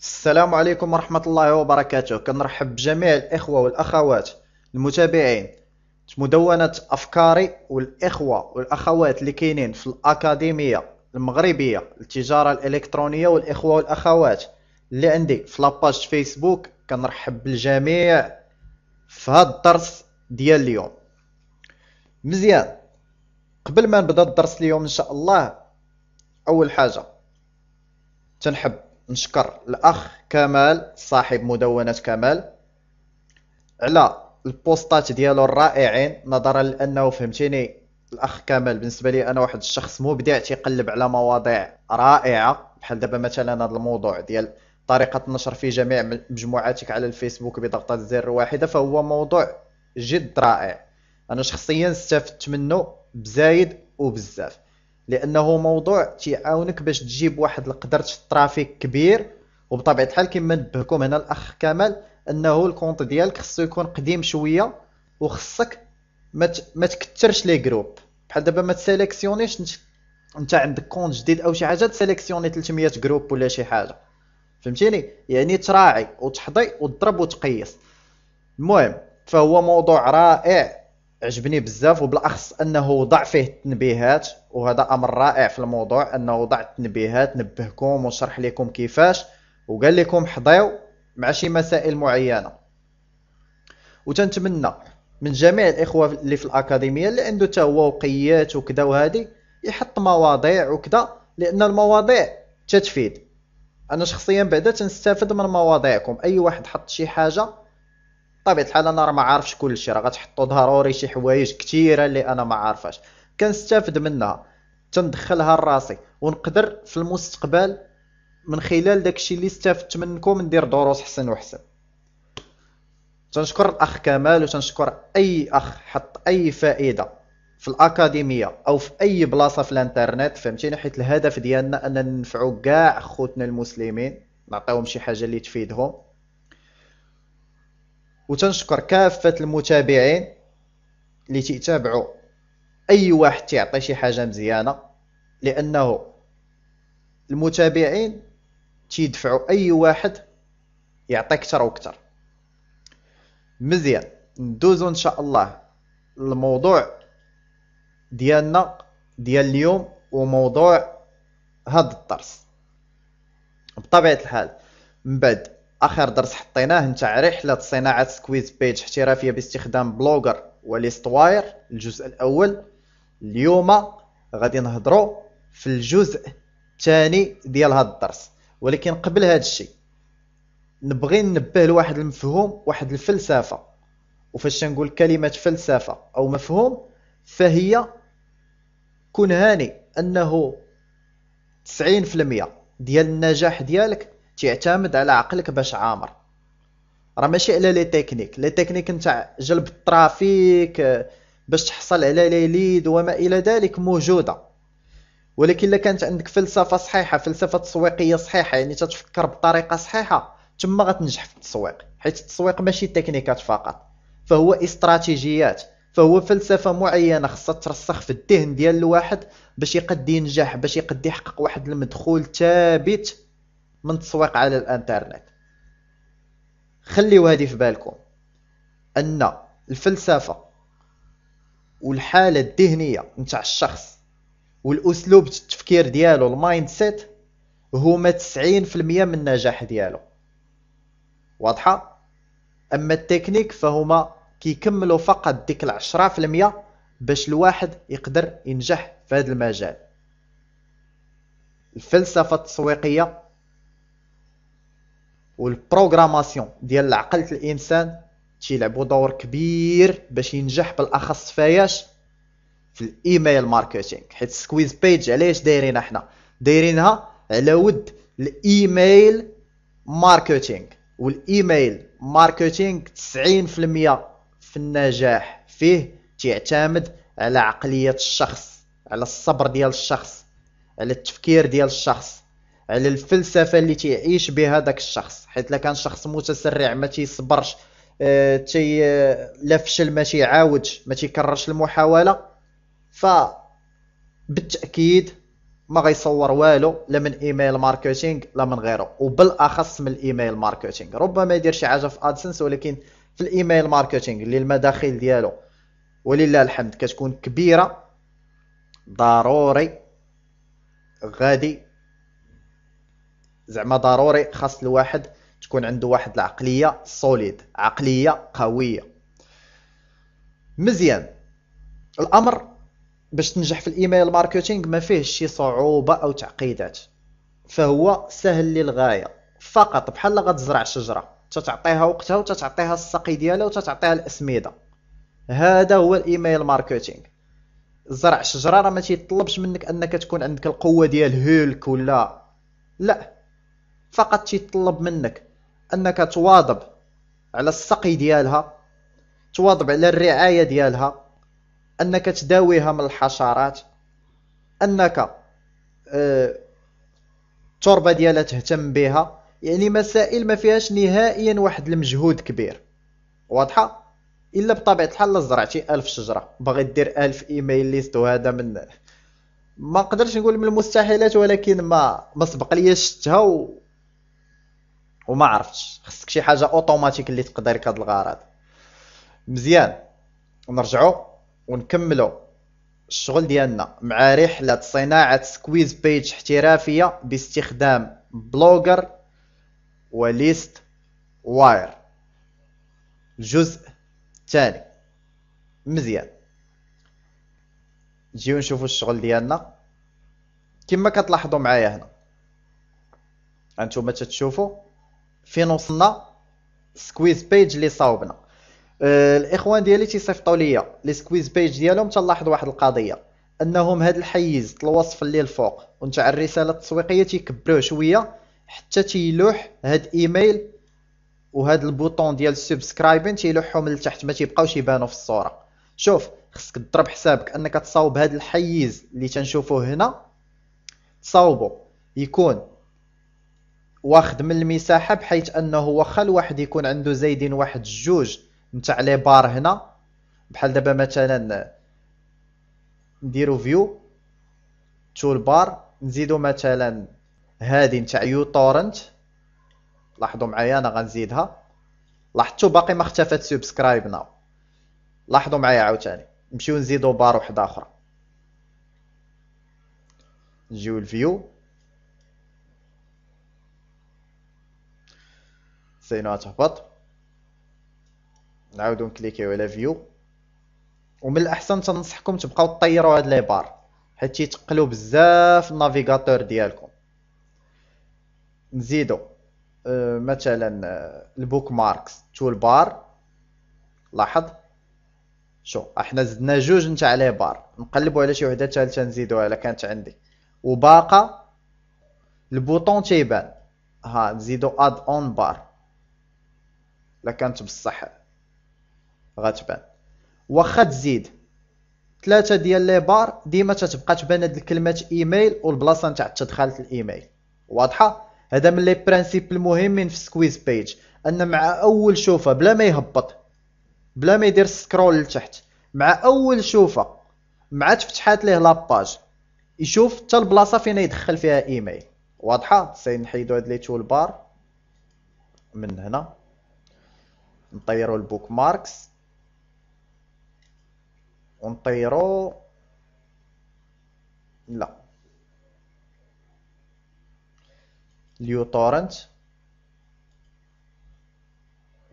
السلام عليكم ورحمة الله وبركاته كنرحب بجميع الإخوة والأخوات المتابعين مدونة أفكاري والإخوة والأخوات اللي كاينين في الأكاديمية المغربية للتجارة الإلكترونية والإخوة والأخوات اللي عندي في لاباج فيسبوك كنرحب بالجميع في هذا الدرس ديال اليوم مزيان قبل ما نبدا الدرس اليوم ان شاء الله اول حاجه تنحب نشكر الاخ كمال صاحب مدونه كمال على البوستات ديالو الرائعين نظرا لانه فهمتيني الاخ كمال بالنسبه لي انا واحد الشخص مبدع تيقلب على مواضيع رائعه بحال دابا مثلا هذا الموضوع ديال طريقه النشر في جميع مجموعاتك على الفيسبوك بضغطه زر واحده فهو موضوع جد رائع انا شخصيا استفدت منه بزايد وبزاف لانه موضوع تيعاونك باش تجيب واحد القدر الترافيك كبير وبطبيعه الحال كما نبهكم هنا الاخ كمال انه الكونت ديالك خصو يكون قديم شويه وخصك ما ما تكثرش لي جروب بحال دابا ما تسيليكسيونيش انت, انت عندك كونت جديد او شي حاجه تسيليكسيوني 300 جروب ولا شي حاجه فهمتيني يعني تراعي وتحضي وتضرب وتقيس المهم فهو موضوع رائع عجبني بزاف وبالاخص انه وضع فيه التنبيهات وهذا امر رائع في الموضوع انه وضع التنبيهات نبهكم وشرح لكم كيفاش وقال لكم حضيو مع شي مسائل معينه وتنتمنى من جميع الاخوه اللي في الاكاديميه اللي عنده حتى هو وقيات وكذا وهذه يحط مواضيع وكذا لان المواضيع تتفيد انا شخصيا بعدا تنستافد من مواضيعكم اي واحد حط شي حاجه بطبيعه الحال انا راه ما عارفش كلشي راه غتحطوا ضروري شي حوايج كثيره اللي انا ما عارفاش كنستافد منها تندخلها لراسي ونقدر في المستقبل من خلال داكشي اللي استفدت منكم ندير دروس حسن وحسن تنشكر الاخ كمال وتنشكر اي اخ حط اي فائده في الاكاديميه او في اي بلاصه في الانترنت فهمتيني حيت الهدف ديالنا اننا ننفعوا كاع خوتنا المسلمين نعطيهم شي حاجه اللي تفيدهم وتنشكر كافه المتابعين اللي تيتابعوا اي واحد تيعطي شي حاجه مزيانه لانه المتابعين تيدفعوا اي واحد يعطي اكثر واكثر مزيان ندوزو ان شاء الله الموضوع ديالنا ديال اليوم وموضوع هذا الدرس بطبيعه الحال من بعد اخر درس حطيناه نتاع رحله صناعه سكويز بيج احترافيه باستخدام بلوجر وليستواير الجزء الاول اليوم غادي نهضروا في الجزء الثاني ديال هذا الدرس ولكن قبل هذا الشيء نبغي ننبه لواحد المفهوم واحد الفلسفه وفاش نقول كلمه فلسفه او مفهوم فهي كن هاني انه 90% ديال النجاح ديالك تعتمد على عقلك باش عامر راه ماشي على لي تكنيك لي تكنيك نتاع جلب الترافيك آه، باش تحصل على لي ليد وما الى ذلك موجوده ولكن الا كانت عندك فلسفه صحيحه فلسفه تسويقيه صحيحه يعني تتفكر بطريقه صحيحه تما غتنجح في التسويق حيت التسويق ماشي تكنيكات فقط فهو استراتيجيات فهو فلسفه معينه خاصها ترسخ في الذهن ديال الواحد باش يقد ينجح باش يقد يحقق واحد المدخول ثابت من التسويق على الانترنت خليو هذه في بالكم ان الفلسفه والحاله الذهنيه نتاع الشخص والاسلوب التفكير ديالو المايند سيت هما 90% من النجاح ديالو واضحه اما التكنيك فهما كيكملوا فقط ديك العشرة في المية باش الواحد يقدر ينجح في هذا المجال الفلسفة التسويقية والبروغراماسيون ديال عقلة الانسان تيلعبوا دور كبير باش ينجح بالاخص فياش في الايميل ماركتينغ حيت سكويز بيج علاش دايرينها حنا دايرينها على ود الايميل ماركتينغ والايميل ماركتينغ 90% في النجاح فيه تعتمد على عقليه الشخص على الصبر ديال الشخص على التفكير ديال الشخص على الفلسفه اللي تيعيش بها داك الشخص حيت كان شخص متسرع ما تيصبرش اه تي آه، لا فشل ما تيعاودش ما تيكررش المحاوله ف بالتاكيد ما غيصور والو لا من ايميل ماركتينغ لا من غيره وبالاخص من الايميل ماركتينغ ربما يدير شي حاجه في ادسنس ولكن في الايميل ماركتينغ اللي المداخل ديالو ولله الحمد كتكون كبيره ضروري غادي زعما ضروري خاص الواحد تكون عنده واحد العقليه سوليد عقليه قويه مزيان الامر باش تنجح في الايميل ماركتينغ ما فيهش شي صعوبه او تعقيدات فهو سهل للغايه فقط بحال غتزرع شجره تتعطيها وقتها وتتعطيها السقي ديالها وتتعطيها الاسمده هذا هو الايميل ماركتينغ زرع شجره راه ما تيطلبش منك انك تكون عندك القوه ديال هولك ولا لا فقط تيطلب منك انك تواظب على السقي ديالها تواظب على الرعايه ديالها انك تداويها من الحشرات انك آه، التربه ديالها تهتم بها يعني مسائل ما فيهاش نهائيا واحد المجهود كبير واضحه الا بطبيعه الحال زرعتي ألف شجره باغي دير ألف ايميل ليست وهذا من ما نقدرش نقول من المستحيلات ولكن ما ما سبق ليا شفتها وما عرفتش خصك شي حاجه اوتوماتيك اللي تقدر لك هذا الغرض مزيان ونرجعوا ونكملوا الشغل ديالنا مع رحله صناعه سكويز بيج احترافيه باستخدام بلوجر وليست واير الجزء الثاني مزيان نجيو نشوفوا الشغل ديالنا كما كتلاحظوا معايا هنا انتم تشوفوا فين وصلنا سكويز بيج اللي صاوبنا أه الاخوان ديالي تيصيفطوا ليا لي سكويز بيج ديالهم تنلاحظ واحد القضيه انهم هاد الحيز الوصف اللي الفوق ونتاع الرساله التسويقيه تيكبروه شويه حتى تيلوح هاد ايميل وهاد البوطون ديال السبسكرايبين تيلوحهم لتحت ما تيبقاوش يبانوا في الصوره شوف خصك تضرب حسابك انك تصاوب هاد الحيز اللي تنشوفوه هنا تصاوبو يكون واخد من المساحه بحيث انه واخا الواحد يكون عنده زايدين واحد جوج نتاع لي بار هنا بحال دابا مثلا نديرو فيو تول بار نزيدو مثلا هادي نتاع يو تورنت لاحظوا معايا انا غنزيدها لاحظتوا باقي ما اختفت سبسكرايب ناو لاحظوا معايا عاوتاني نمشيو نزيدو بار وحده اخرى نجيو الفيو سينو تهبط نعاودو نكليكيو على فيو ومن الاحسن تنصحكم تبقاو طيروا هاد لي بار حيت تيتقلو بزاف النافيغاتور ديالكم نزيدو أه مثلا آه، البوك ماركس تول بار لاحظ شو احنا زدنا جوج نتاع لي بار نقلبو على شي وحده ثالثه نزيدوها الا كانت عندي وباقا البوطون تيبان ها نزيدو اد اون بار الا كانت بصح غتبان واخا تزيد ثلاثه ديال لي بار ديما تتبقى تبان هاد الكلمات ايميل والبلاصه نتاع تدخلت الايميل واضحه هذا من لي برانسيب المهمين في سكويز بيج ان مع اول شوفه بلا ما يهبط بلا ما يدير سكرول لتحت مع اول شوفه مع تفتحات ليه لاباج يشوف حتى البلاصه فين يدخل فيها ايميل واضحه سينحيدو نحيدو هاد لي تول بار من هنا نطيرو البوك ماركس ونطيرو لا ليو تورنت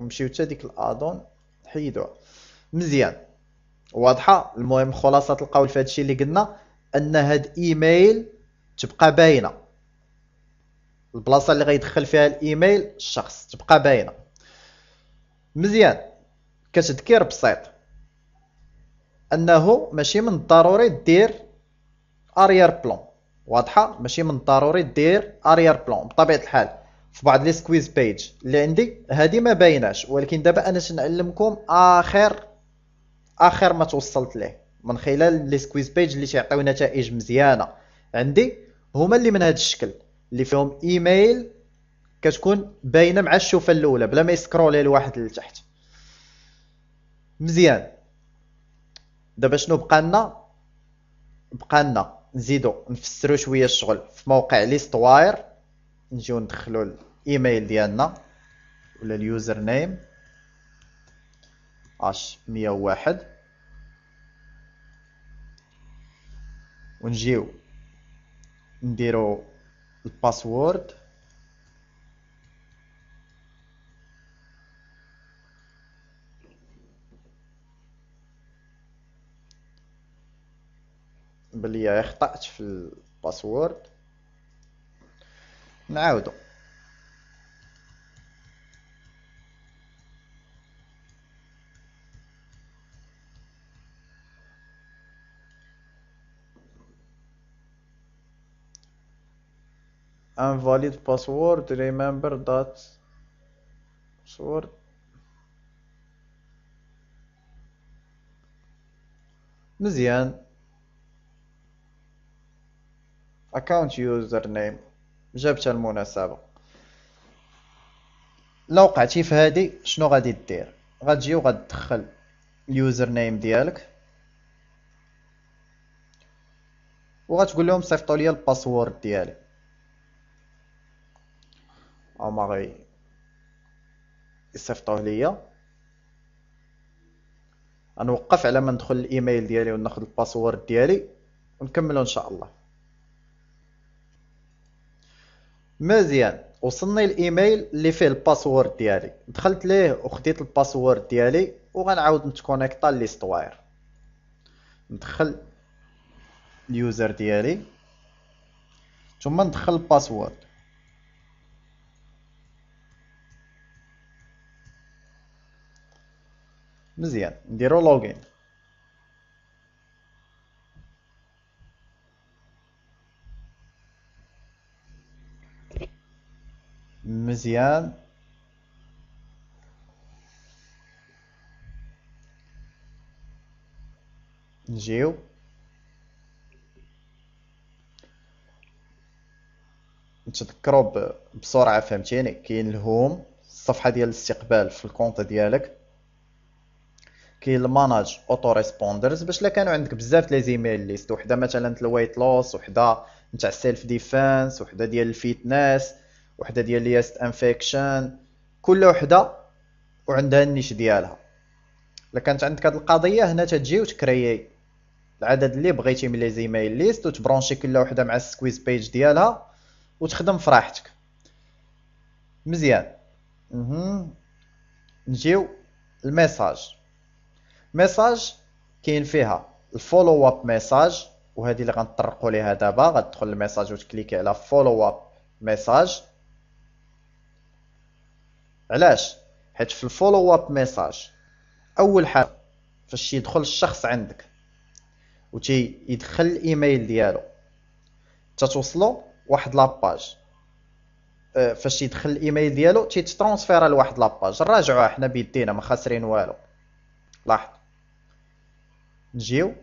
نمشيو حتى ديك الادون نحيدوها مزيان واضحه المهم خلاصه القول في هادشي اللي قلنا ان هاد ايميل تبقى باينه البلاصه اللي غيدخل فيها الايميل الشخص تبقى باينه مزيان كتذكير بسيط انه ماشي من الضروري دير اريير بلون واضحه ماشي من الضروري دير اريير بلون بطبيعه الحال في بعض لي سكويز بيج اللي عندي هذه ما بايناش ولكن دابا انا تنعلمكم اخر اخر ما توصلت ليه من خلال لي سكويز بيج اللي تيعطيو نتائج مزيانه عندي هما اللي من هذا الشكل اللي فيهم ايميل كتكون باينه مع الشوفه الاولى بلا ما يسكرولي الواحد لتحت مزيان دابا شنو بقى لنا بقى لنا نزيدو نفسرو شويه الشغل في موقع ليستواير نجيو ندخلو الايميل ديالنا ولا اليوزر نيم اش 101 ونجيو نديرو الباسورد بلي اخطأت في الباسورد نعاودو invalid password remember that password مزيان اكونت يوزر نيم جابتها المناسبة لو وقعتي في هادي شنو غادي دير غتجي وغتدخل اليوزر نيم ديالك وغتقول لهم صيفطوا لي الباسورد ديالي هما غي يصيفطوه ليا غنوقف على ما ندخل الايميل ديالي وناخذ الباسورد ديالي ونكملوا ان شاء الله مزيان وصلني الايميل اللي فيه الباسورد ديالي دخلت ليه وخديت الباسورد ديالي وغنعاود نتكونيكطا ليستواير ندخل اليوزر ديالي ثم ندخل الباسورد مزيان نديرو لوغين مزيان نجيو نتذكروا بسرعه فهمتيني كاين الهوم الصفحه ديال الاستقبال في الكونت ديالك كاين الماناج اوتو ريسبوندرز باش لا كانوا عندك بزاف لي زيميل ليست وحده مثلا الويت لوس وحده نتاع سيلف ديفانس وحده ديال الفيتنس وحده ديال ليست انفيكشن كل وحده وعندها النيش ديالها الا كانت عندك هذه القضيه هنا تجي وتكري العدد اللي بغيتي من لي زيميل ليست وتبرونشي كل وحده مع السكويز بيج ديالها وتخدم فراحتك مزيان اها نجيو الميساج ميساج كاين فيها الفولو اب ميساج وهذه اللي غنطرقوا ليها دابا غتدخل الميساج وتكليكي على فولو اب ميساج علاش حيت في الفولو اب ميساج اول حاجه فاش يدخل الشخص عندك و تيدخل الايميل ديالو تتوصلو واحد لاباج أه، فاش يدخل الايميل ديالو تيترونسفير لواحد لاباج نراجعوها حنا بيدينا ما خاسرين والو لاحظ نجيو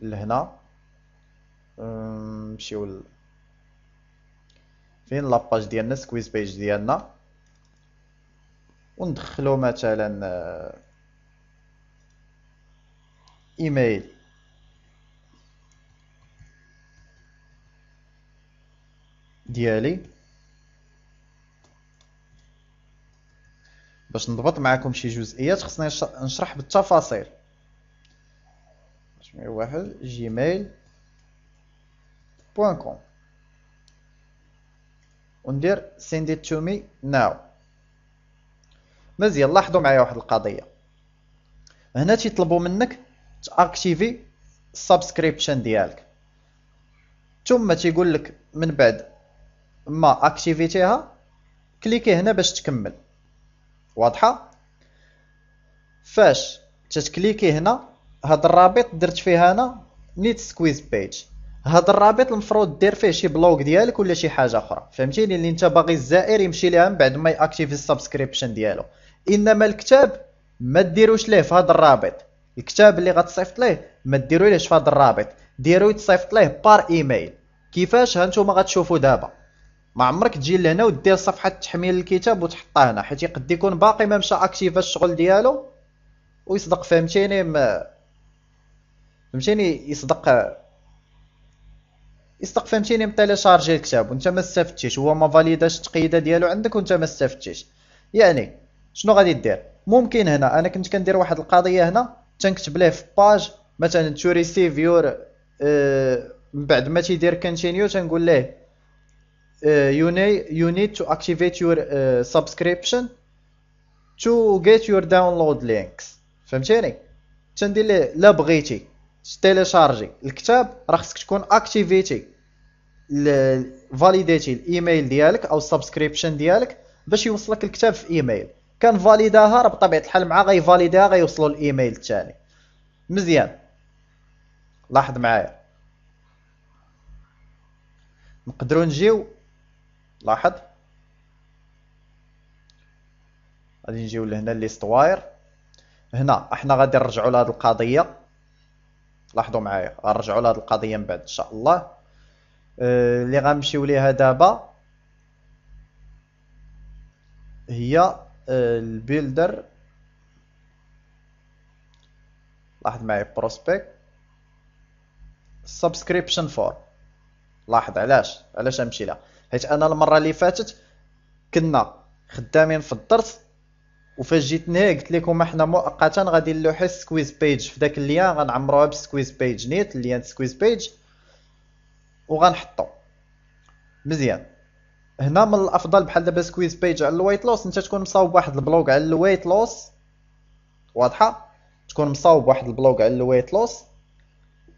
لهنا أه، نمشيو ل... فين لاباج ديالنا سكويز بيج ديالنا وندخلو مثلا آه، ايميل ديالي باش نضبط معكم شي جزئيات خصني نشرح بالتفاصيل واحد جيميل بوان كوم وندير سيندي تو مي ناو مزيان لاحظوا معايا واحد القضيه هنا تيطلبوا منك تاكتيفي السبسكريبشن ديالك ثم تيقول لك من بعد ما اكتيفيتيها كليكي هنا باش تكمل واضحه فاش تتكليكي هنا هاد الرابط درت فيه انا نيت سكويز بيج هاد الرابط المفروض دير فيه شي بلوك ديالك ولا شي حاجه اخرى فهمتيني اللي انت باغي الزائر يمشي ليها من بعد ما ياكتيفي السبسكريبشن ديالو انما الكتاب ما ديروش ليه في هذا الرابط الكتاب اللي غتصيفط ليه ما ديرو في هذا الرابط ديرو يتصيفط ليه بار ايميل كيفاش هانتوما غتشوفوا دابا ما عمرك تجي لهنا ودير صفحه تحميل الكتاب وتحطها هنا حيت يقد يكون باقي ما مشى اكتيف الشغل ديالو ويصدق فهمتيني ما فهمتيني يصدق يصدق فهمتيني متيليشارجي الكتاب وانت ما استفدتيش هو ما فاليداش التقييده ديالو عندك وانت ما استفدتيش يعني شنو غادي دير ممكن هنا انا كنت كندير واحد القضيه هنا تنكتب ليه في باج مثلا تو ريسيف يور من بعد ما تيدير كونتينيو تنقول ليه يو نيد تو اكتيفيت يور سبسكريبشن تو جيت يور داونلود لينكس فهمتيني تندير ليه لا بغيتي تيليشارجي الكتاب راه خصك تكون اكتيفيتي فاليديتي الايميل ديالك او السبسكريبشن ديالك باش يوصلك الكتاب في ايميل كان فاليداها راه بطبيعه الحال مع غيفاليديها غيوصلوا الايميل الثاني مزيان لاحظ معايا نقدروا نجيو لاحظ غادي نجيو لهنا ليستواير هنا احنا غادي نرجعوا لهاد القضيه لاحظوا معايا غنرجعوا لهاد القضيه من بعد ان شاء الله أه، اللي غنمشيو ليها دابا هي البيلدر لاحظ معي بروسبكت سبسكريبشن فورم لاحظ علاش علاش امشي لها حيت انا المره اللي فاتت كنا خدامين في الدرس وفاش جيت نهي قلت لكم احنا مؤقتا غادي نلوحو سكويز بيج في داك الليان غنعمروها بسكويز بيج نيت الليان سكويز بيج وغنحطو مزيان هنا من الافضل بحال دابا سكويز بيج على الويت لوس انت تكون مصاوب واحد البلوك على الويت لوس واضحه تكون مصاوب واحد البلوك على الويت لوس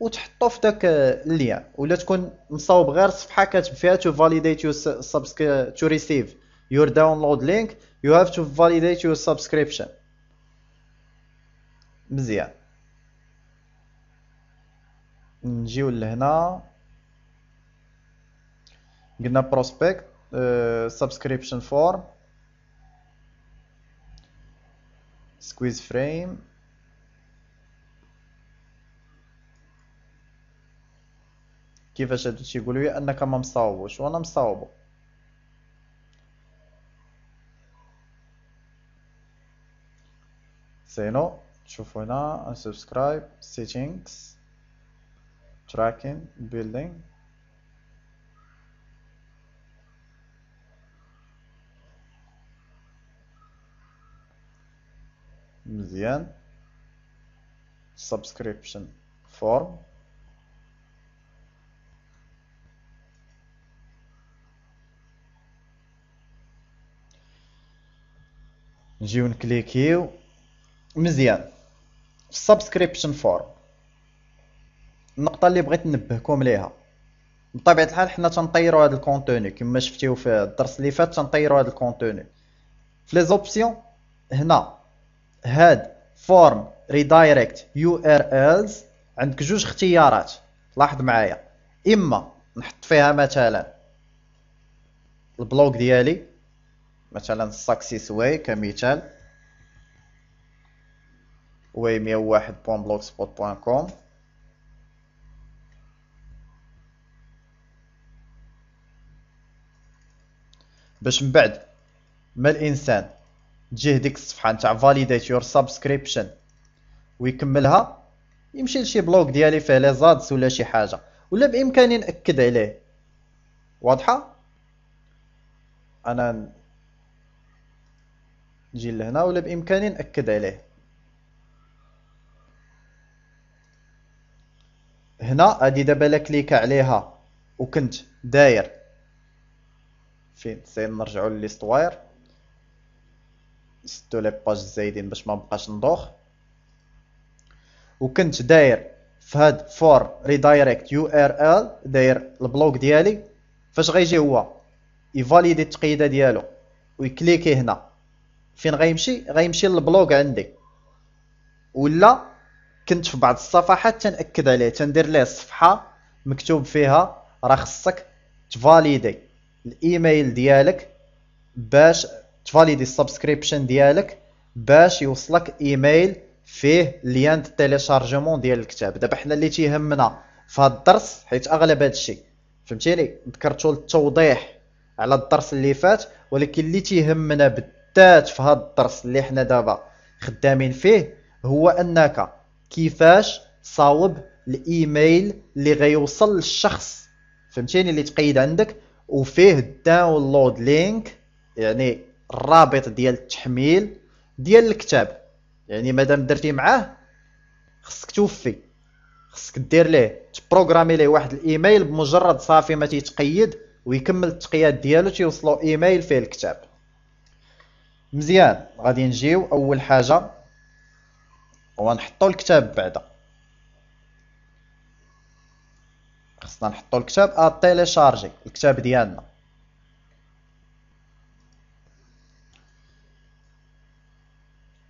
وتحطو في داك اللي ولا تكون مصاوب غير صفحه كاتب فيها تو فاليديت يو سبسكري تو ريسيف يور داونلود لينك يو هاف تو فاليديت يور سبسكريبشن مزيان نجيو لهنا قلنا بروسبكت سبسكريبشن فورم سكويز فريم كيفاش هادشي يقولو لي انك ما مصاوبوش وانا مصاوبو سينو تشوفوا هنا سبسكرايب سيتينغز تراكين بيلدينغ مزيان subscription form نجيو نكليكيو مزيان subscription form النقطة اللي بغيت ننبهكم ليها بطبيعة الحال حنا تنطيرو هاد الكونتوني كما شفتيو في الدرس اللي فات تنطيرو هاد الكونتوني في لي زوبسيون هنا هاد فورم ريدايركت يو ار الز عندك جوج اختيارات لاحظ معايا اما نحط فيها مثلا البلوك ديالي مثلا ساكسيس واي كمثال واي 101 بوان بلوك سبوت بوان كوم باش من بعد ما الانسان تجيه ديك الصفحه نتاع فاليديت يور سبسكريبشن ويكملها يمشي لشي بلوك ديالي فيه لي زادس ولا شي حاجه ولا بامكاني ناكد عليه واضحه انا نجي لهنا ولا بامكاني ناكد عليه هنا هادي دابا كليك عليها وكنت داير فين سين نرجعوا لليست ستو لي باج زايدين باش ما بقاش ندوخ وكنت داير في هاد فور ريدايركت يو ار ال داير البلوك ديالي فاش غيجي هو يفاليدي التقييده ديالو ويكليكي هنا فين غيمشي غيمشي للبلوك عندي ولا كنت في بعض الصفحات تنأكد عليه تندير ليه صفحه مكتوب فيها راه خصك تفاليدي الايميل ديالك باش تفاليدي السبسكريبشن ديالك باش يوصلك ايميل فيه ليان تيليشارجمون ديال الكتاب دابا حنا اللي تيهمنا في هذا الدرس حيت اغلب هذا الشيء فهمتيني ذكرتو التوضيح على الدرس اللي فات ولكن اللي تيهمنا بالذات في هذا الدرس اللي حنا دابا خدامين فيه هو انك كيفاش صاوب الايميل اللي غيوصل للشخص فهمتيني اللي تقيد عندك وفيه الداونلود لينك يعني الرابط ديال التحميل ديال الكتاب يعني مادام درتي معاه خصك توفي خصك دير ليه تبروغرامي ليه واحد الايميل بمجرد صافي ما تيتقيد ويكمل التقياد ديالو تيوصلو ايميل فيه الكتاب مزيان غادي نجيو اول حاجه ونحطو الكتاب بعدا خصنا نحطو الكتاب ا تيليشارجي الكتاب ديالنا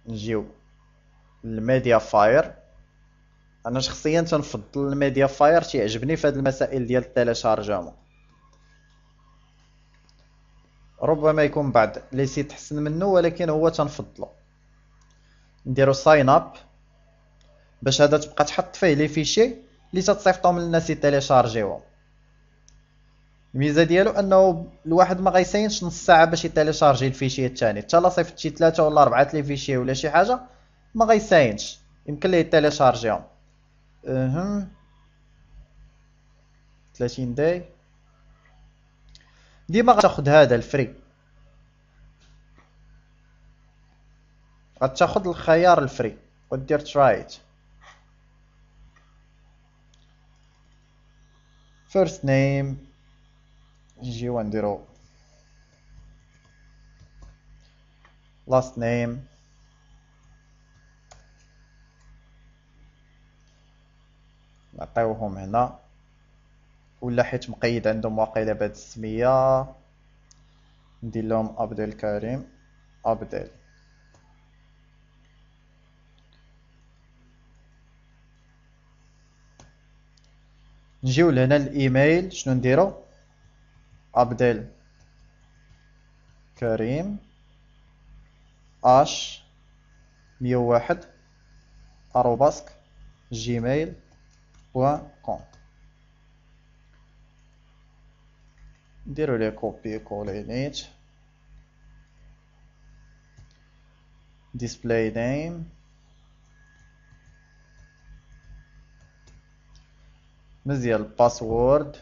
نجيو للميديا فاير انا شخصيا تنفضل الميديا فاير تيعجبني في هذه المسائل ديال التيليشارجمون ربما يكون بعد لي سيت حسن منه ولكن هو تنفضلو نديرو ساين اب باش هذا تبقى تحط فيه لي فيشي اللي تتصيفطهم للناس يتيليشارجيوهم الميزه ديالو انه الواحد ما غيساينش نص ساعه باش يتيليشارجي شارجي الفيشي الثاني حتى لا صيفط شي ثلاثه ولا اربعه لي فيشي ولا شي حاجه ما غيساينش يمكن ليه يتيليشارجيهم شارجيهم اهم 30 داي ديما غتاخد هذا الفري غتاخد الخيار الفري ودير ترايت first name نجيو نديرو last name نعطيوهم هنا ولا حيت مقيد عندهم واقيلا بهاد السميه ندير لهم عبد الكريم عبد نجيو لهنا الايميل شنو نديرو عبد كريم اش مية واحد أروباسك جيميل بوان كوم نديرو لي كوبي كولي نيت display name مزيان الباسورد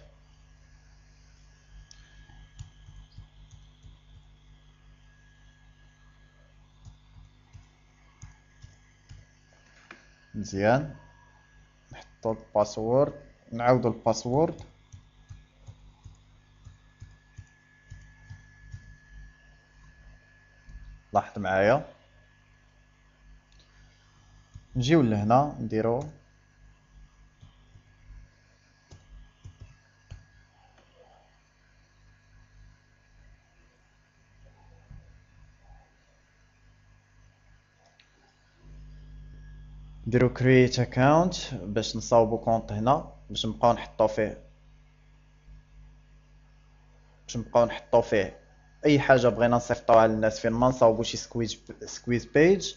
مزيان نحطو الباسورد نعاودو الباسورد لاحظ معايا نجيو لهنا نديرو نديرو كرييت اكونت باش نصاوبو كونط هنا باش نبقاو نحطو فيه باش نبقاو نحطو فيه اي حاجه بغينا نصيفطوها للناس فين ما نصاوبو شي سكويز سكويز بيج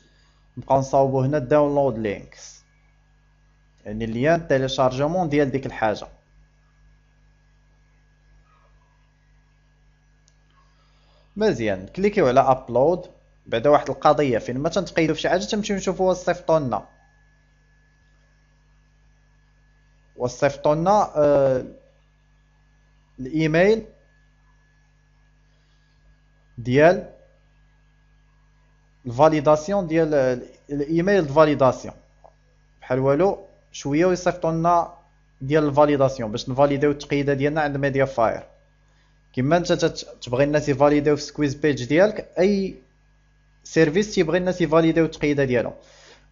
نبقاو نصاوبو هنا داونلود لينكس يعني ليان تيليشارجمون ديال ديك الحاجه مزيان كليكيو على ابلود بعدا واحد القضيه فين ما تنتقيدو فشي حاجه تمشيو نشوفوها صيفطوا لنا وصيفطوا لنا آه، الايميل ديال الفاليداسيون ديال الايميل الفاليداسيون بحال والو شويه ويصيفطوا لنا ديال الفاليداسيون باش نفاليديو التقييده ديالنا عند ميديا فاير كما انت تبغي الناس يفاليديو في سكويز بيج ديالك اي سيرفيس تيبغي الناس يفاليديو التقييده ديالهم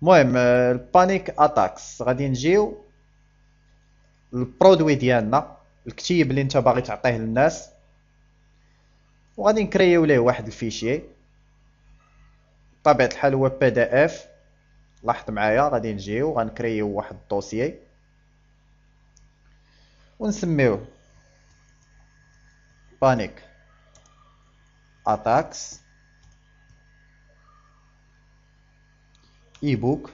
المهم آه، البانيك اتاكس غادي نجيو البرودوي ديالنا الكتيب اللي انت باغي تعطيه للناس وغادي نكريو ليه واحد الفيشي بطبيعه الحال هو بي دي اف لاحظ معايا غادي نجيو غنكريو واحد الدوسيي ونسميوه بانيك اتاكس اي بوك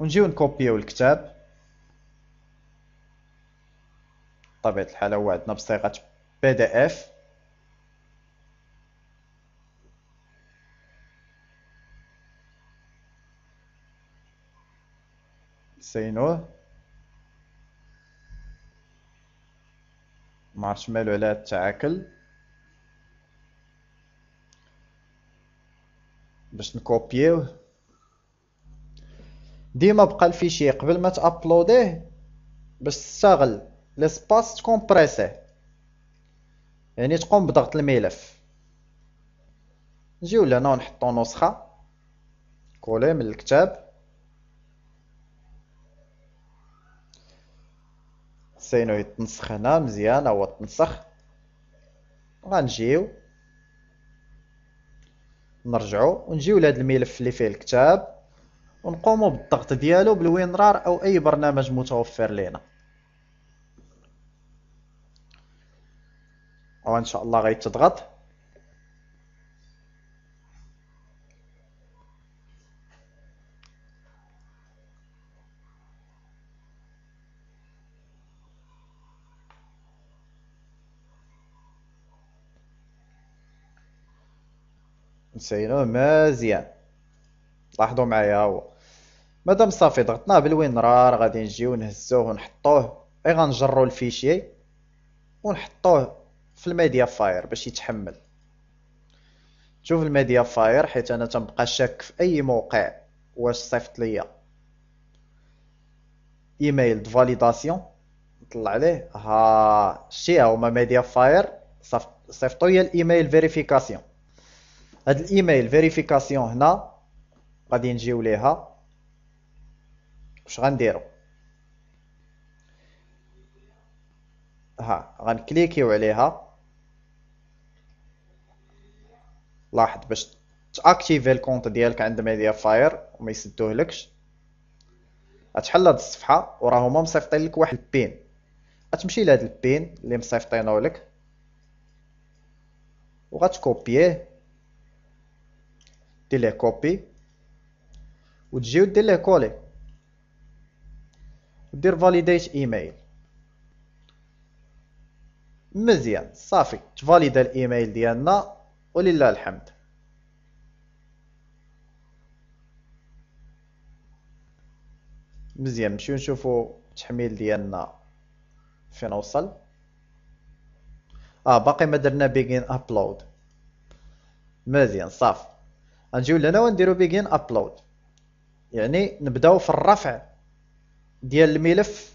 ونجيو نكوبيو الكتاب بطبيعة الحال هو عندنا بصيغة بي دي اف سينور مالو على تاكل باش نكوبيوه ديما بقى الفيشي قبل ما تابلوديه باش تستغل ليسباس تكومبريسيه يعني تقوم بضغط الملف نجيو لهنا ونحطو نسخه كولي من الكتاب سينو يتنسخ هنا مزيان هو تنسخ غنجيو نرجعو ونجيو لهاد الملف اللي فيه الكتاب ونقوموا بالضغط ديالو بالوينرار او اي برنامج متوفر لنا وان شاء الله غيتضغط نسينوه مزيان لاحظوا معايا هو مادام صافي ضغطناه بالوينرار غادي نجيو نهزوه ونحطوه اي غنجرو الفيشي ونحطوه في الميديا فاير باش يتحمل شوف الميديا فاير حيت انا تنبقى شاك في اي موقع واش صيفط ليا ايميل فاليداسيون نطلع عليه آه، ها شي هما ميديا فاير صيفطوا ليا الايميل فيريفيكاسيون هاد الايميل فيريفيكاسيون هنا غادي نجيو ليها واش غنديرو ها غنكليكيو عليها لاحظ باش تاكتيفي الكونت ديالك عند ميديا فاير وما يسدوهلكش غتحل هاد الصفحه وراه هما مصيفطين لك واحد البين غتمشي لهاد البين اللي مصيفطينو لك وغتكوبيه دير ليه كوبي وتجي ودير ليه كولي ودير فاليديت ايميل مزيان صافي تفاليدا الايميل ديالنا ولله الحمد مزيان نمشيو نشوفو التحميل ديالنا فين وصل اه باقي ما درنا بيجين ابلود مزيان صافي غنجيو لهنا ونديرو بيجين ابلود يعني نبداو في الرفع ديال الملف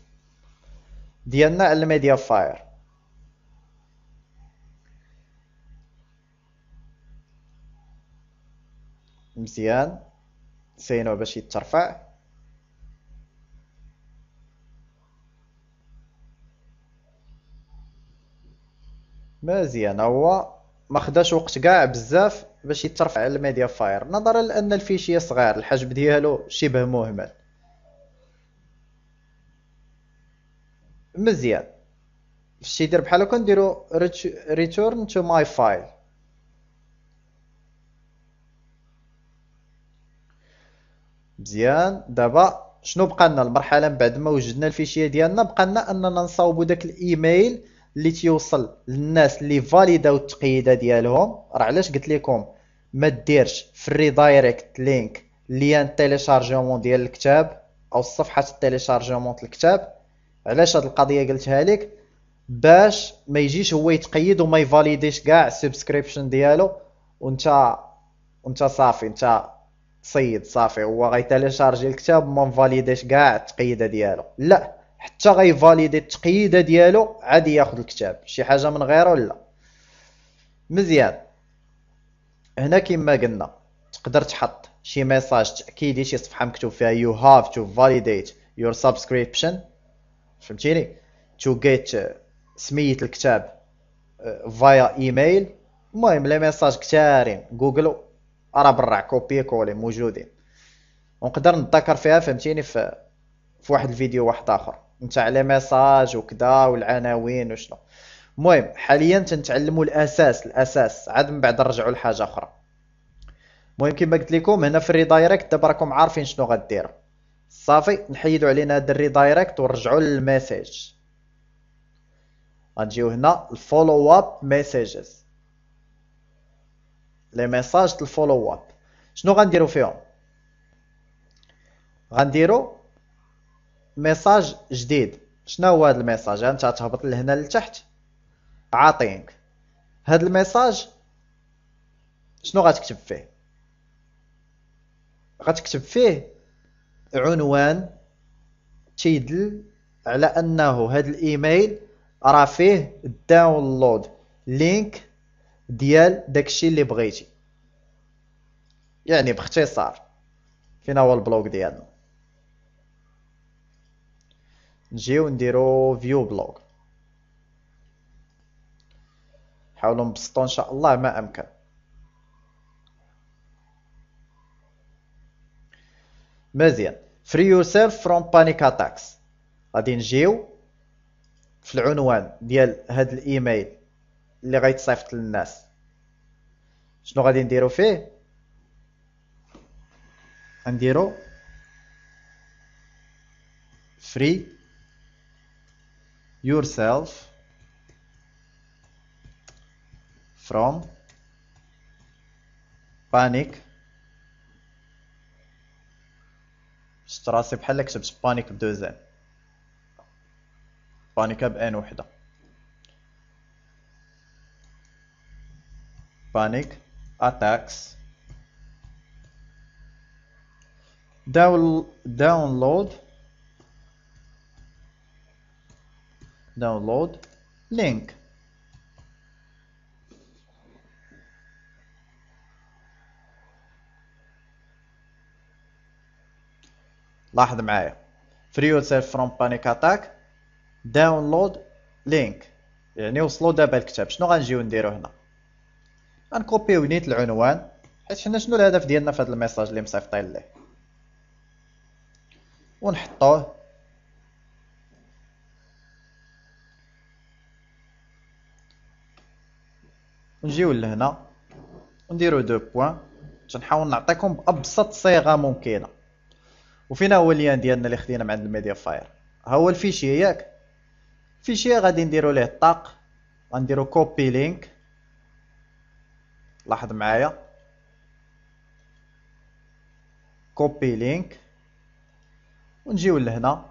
ديالنا على الميديا فاير مزيان سينو باش يترفع مزيان هو ما خداش وقت كاع بزاف باش يترفع على الميديا فاير نظرا لان الفيشيه صغير الحجم ديالو شبه مهمل مزيان فاش يدير بحال هكا نديرو ريتورن تو ماي فايل مزيان دابا شنو بقى لنا المرحله من بعد ما وجدنا الفيشيه ديالنا بقى لنا اننا نصاوبو داك الايميل اللي تيوصل للناس اللي فاليداو التقييده ديالهم راه علاش قلت لكم ما ديرش في الريدايركت لينك ليان تيليشارجمون ديال الكتاب او صفحه التيليشارجمون الكتاب علاش هاد القضيه قلتها لك باش ما يجيش هو يتقيد وما يفاليديش كاع السبسكريبشن ديالو وانت وانت صافي انت صيد صافي هو غيتيليشارجي الكتاب وما مفاليديش كاع التقييده ديالو لا حتى غيفاليدي التقييده ديالو عادي ياخذ الكتاب شي حاجه من غيره لا مزيان هنا كما قلنا تقدر تحط شي ميساج تاكيدي شي صفحه مكتوب فيها يو هاف تو فاليديت يور سبسكريبشن فهمتيني تو جيت سميت الكتاب فايا آه، ايميل المهم لي ميساج كثارين جوجل راه برا كوبي كولي موجودين ونقدر نتذكر فيها فهمتيني في في واحد الفيديو واحد اخر نتاع لي ميساج وكذا والعناوين وشنو المهم حاليا تنتعلموا الاساس الاساس عاد من بعد نرجعوا لحاجه اخرى المهم كما قلت لكم هنا في الريدايركت دابا راكم عارفين شنو غديروا صافي نحيدوا علينا هذا الريدايركت ونرجعوا للميساج غنجيو هنا الفولو اب ميساجز لي ميساج الفولو اب شنو غنديرو فيهم غنديرو ميساج جديد شنو هو هذا الميساج انت تهبط لهنا لتحت عاطينك هاد الميساج شنو غتكتب فيه غتكتب فيه عنوان تيدل على انه هاد الايميل راه فيه الداونلود لينك ديال داكشي اللي بغيتي يعني باختصار فين هو البلوك ديالنا نجيو نديرو فيو بلوك حاولوا نبسطوا ان شاء الله ما امكن مزيان فري يور سيلف فروم بانيك اتاكس غادي نجيو في العنوان ديال هاد الايميل اللي غيتصيفط للناس شنو غادي نديرو فيه فري free yourself from panic ستراسي بحال كتبت بانيك بدوزان بانيكا بان وحده بانيك اتاكس داونلود داونلود لينك لاحظ معايا free yourself from panic attack download link يعني وصلوا دابا الكتاب شنو غنجيو نديرو هنا غنكوبيو نيت العنوان حيت حنا شنو الهدف ديالنا في هذا الميساج اللي مصيفطين ليه ونحطوه نجيو لهنا ونديرو دو بوان باش نحاول نعطيكم بابسط صيغه ممكنه وفينا هو اليان ديالنا اللي خدينا من عند الميديا فاير ها هو الفيشي ياك فيشي غادي نديرو ليه الطاق غنديرو كوبي لينك لاحظ معايا كوبي لينك ونجيو لهنا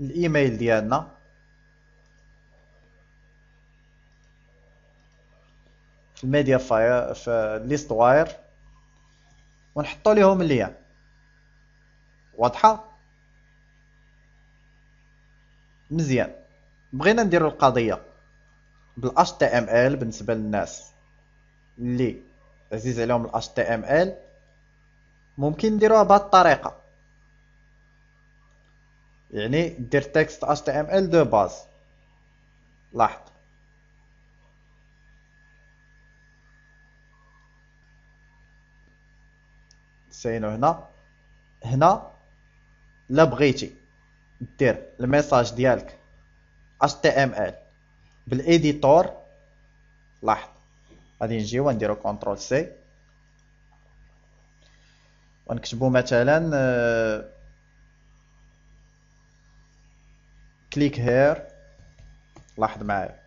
الايميل ديالنا في الميديا فاير في ليست واير ونحطو ليهم يعني. واضحة مزيان بغينا نديرو القضية بال HTML بالنسبة للناس اللي عزيز عليهم ال HTML ممكن نديروها بهاد الطريقة يعني دير تكست HTML دو باز لاحظ سينو هنا هنا لا بغيتي دير الميساج ديالك HTML بالايديتور لاحظ غادي نجيو نديرو كونترول سي ونكتبو مثلا كليك آه، هير لاحظ معايا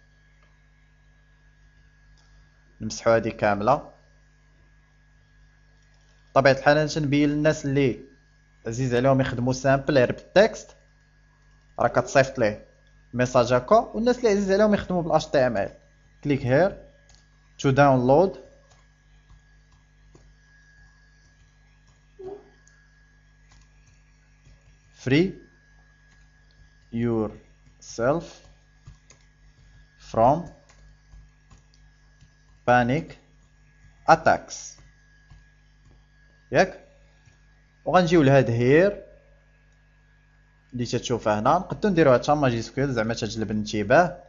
نمسحو هادي كامله طبيعه الحال نبين للناس اللي عزيز عليهم يخدموا سامبل غير بالتكست راه كتصيفط ليه ميساج هكا والناس اللي عزيز عليهم يخدموا بالاش تي ام ال كليك هير تو داونلود فري يور سيلف فروم بانيك اتاكس ياك وغنجيو لهاد هير اللي تتشوفها هنا نقدو نديرو هادشي ماجي سكيل زعما تجلب الانتباه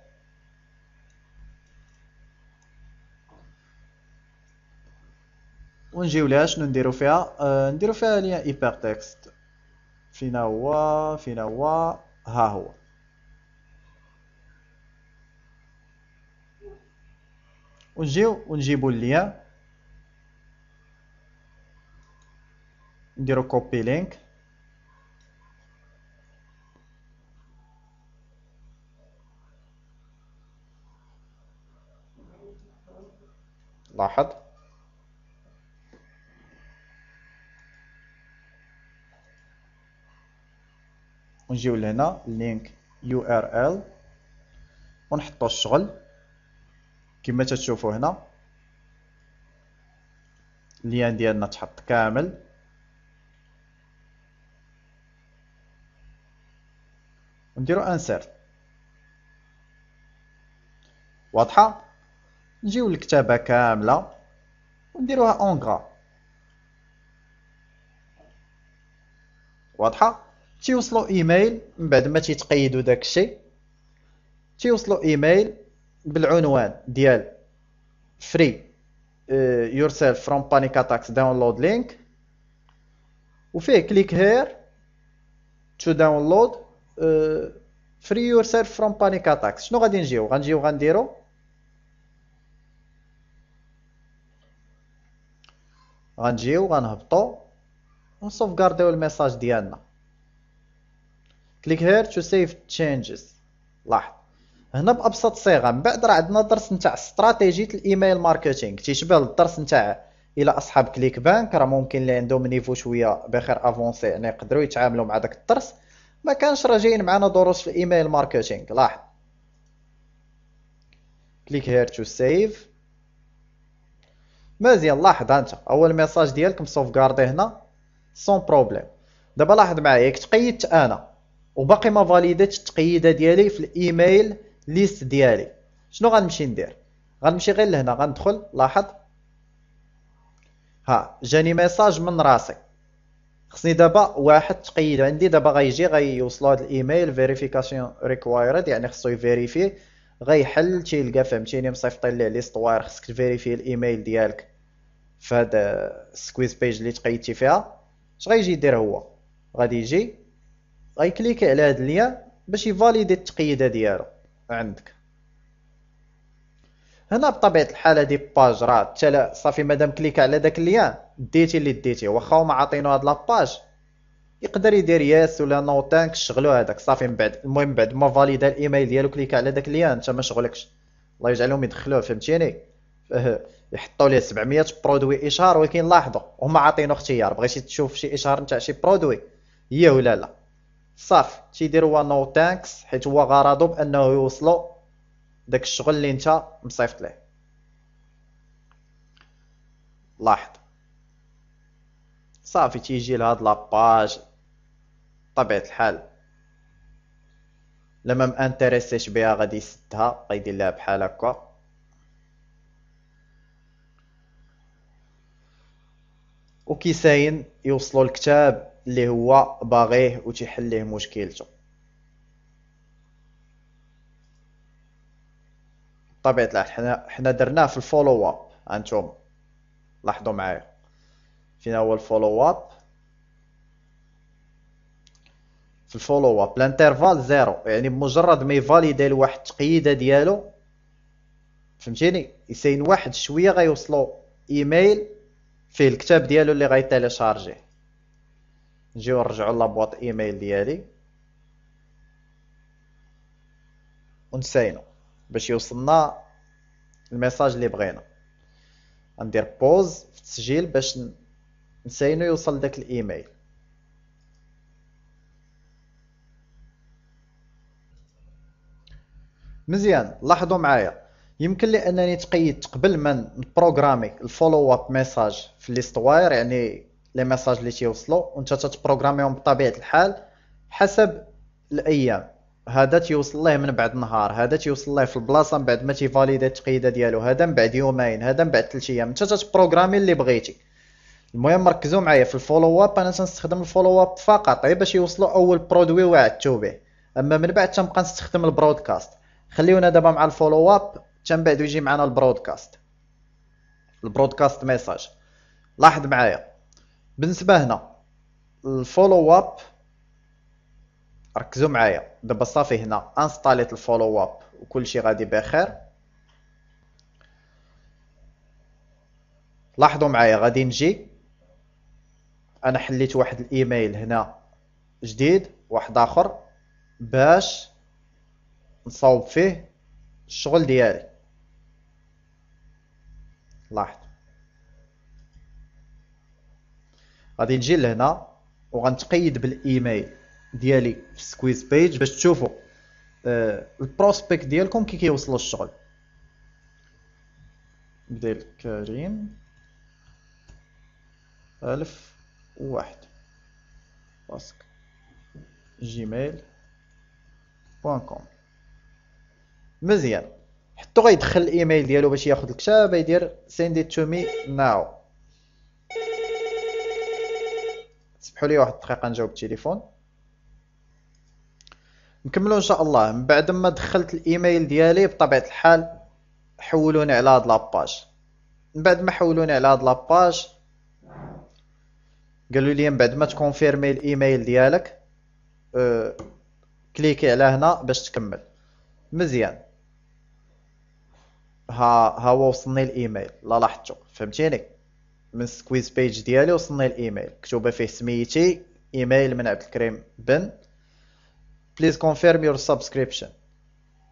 ونجيو لها شنو نديرو فيها آه نديرو فيها ليا ايبر تكست فينا هو فينا هو ها هو ونجيو ونجيبو ليا نديرو كوبي لينك لاحظ ونجيو لهنا لينك يو ار ال ونحطو الشغل كما تشوفوا هنا اللين ديالنا تحط كامل نديرو انسيرت واضحه نجيو للكتابه كامله ونديروها غرا واضحه تيوصلوا ايميل من بعد ما تيتقيدوا داكشي تيوصلوا ايميل بالعنوان ديال فري يورسيلف فروم بانيك اتاكس داونلود لينك وفيه كليك هير تو داونلود فري يور سيلف فروم بانيك اتاك شنو غادي نجيو غنجيو غنديرو غنجيو غنهبطو غارديو الميساج ديالنا كليك هير تو سيف تشينجز لاحظ هنا بابسط صيغه من بعد راه عندنا درس نتاع استراتيجيه الايميل ماركتينغ تيشبه الدرس نتاع الى اصحاب كليك بانك راه ممكن اللي عندهم نيفو شويه بخير افونسي يعني يقدروا يتعاملوا مع داك الدرس ما كانش راجعين معنا دروس في الايميل ماركتينغ لاحظ كليك هير تو سيف مزيان لاحظ انت اول ميساج ديالك سوفغاردي هنا سون بروبليم دابا لاحظ معايا ياك تقيدت انا وباقي ما فاليديتش التقييده ديالي في الايميل ليست ديالي شنو غنمشي ندير غنمشي غير لهنا غندخل لاحظ ها جاني ميساج من راسي خصني دابا واحد تقيد عندي دابا غيجي غيوصلو هاد الايميل فيريفيكاسيون ريكوايرد يعني خصو يفيريفي غيحل تيلقى فهمتيني مصيفط ليه ليستوار خصك تفيريفي الايميل ديالك في هاد السكويز بيج اللي تقيدتي فيها اش غيجي يدير هو غادي يجي غيكليكي على هاد اللين باش يفاليدي التقييده ديالو عندك هنا بطبيعه الحال هادي باج راه حتى صافي مادام كليك على داك اللين ديتي اللي ديتي واخا هما عاطينو هاد لاباج يقدر يدير ياس ولا نوطان كشغلو هذاك صافي من بعد المهم بعد ما فاليدا الايميل ديالو كليك على داك ليان انت ما شغلكش الله يجعلهم يدخلوه فهمتيني يحطوا ليه 700 برودوي اشهار ولكن لاحظوا هما عاطينو اختيار بغيتي تشوف شي اشهار نتاع شي برودوي هي ولا لا صافي تيدير هو نو تانكس حيت هو غرضه بانه يوصلو داك الشغل اللي انت مصيفط ليه لاحظ صافي تيجي لهاد لاباج طبيعة الحال لما مانتريسيش بها غادي يسدها غيدير لها بحال هكا وكيساين يوصلوا الكتاب اللي هو باغيه تيحل ليه مشكلته بطبيعه الحال حنا حنا درناه في الفولو اب انتم لاحظوا معايا فينا هو الفولو اب في الفولو اب الانترفال زيرو يعني بمجرد ما يفاليدي لواحد التقييده ديالو فهمتيني يساين واحد شويه غيوصلو ايميل فيه الكتاب ديالو اللي غيتيليشارجيه نجيو نرجعو لابواط ايميل ديالي ونساينو باش يوصلنا الميساج اللي بغينا ندير بوز في التسجيل باش نسينو يوصل داك الايميل مزيان لاحظوا معايا يمكن لي انني تقيدت قبل ما نبروغرامي الفولو اب ميساج في ليستواير يعني لي ميساج اللي تيوصلوا وانت تتبروغراميهم بطبيعه الحال حسب الايام هذا تيوصل ليه من بعد نهار هذا تيوصل ليه في البلاصه من بعد ما تيفاليدي التقييده ديالو هذا من بعد يومين هذا من بعد 3 ايام انت تتبروغرامي اللي بغيتي المهم ركزوا معايا في الفولو اب انا تنستخدم الفولو اب فقط غير باش يوصلوا اول برودوي وعدتو به اما من بعد تنبقى نستخدم البرودكاست خليونا دابا مع الفولو اب تم بعد يجي معنا البرودكاست البرودكاست ميساج لاحظ معايا بالنسبه هنا الفولو اب ركزوا معايا دابا صافي هنا انستاليت الفولو اب وكلشي غادي بخير لاحظوا معايا غادي نجي انا حليت واحد الايميل هنا جديد واحد اخر باش نصاوب فيه الشغل ديالي لاحظ غادي نجي لهنا وغنتقيد بالايميل ديالي في سكويز بيج باش تشوفوا آه البروسبيكت ديالكم كي كيوصلوا الشغل بدل كريم الف واحد باسك جيميل بوان كوم مزيان حتى غيدخل الايميل ديالو باش ياخد الكتاب يدير سيند ات تو مي ناو سمحوا لي واحد الدقيقه نجاوب التليفون نكملوا ان شاء الله من بعد ما دخلت الايميل ديالي بطبيعه الحال حولوني على هاد لاباج من بعد ما حولوني على هاد لاباج قالوا لي من بعد ما تكونفيرمي الايميل ديالك آه، كليكي على هنا باش تكمل مزيان ها ها هو وصلني الايميل لا لاحظتو فهمتيني من سكويز بيج ديالي وصلني الايميل مكتوبه فيه سميتي ايميل من عبد الكريم بن بليز كونفيرم يور سبسكريبشن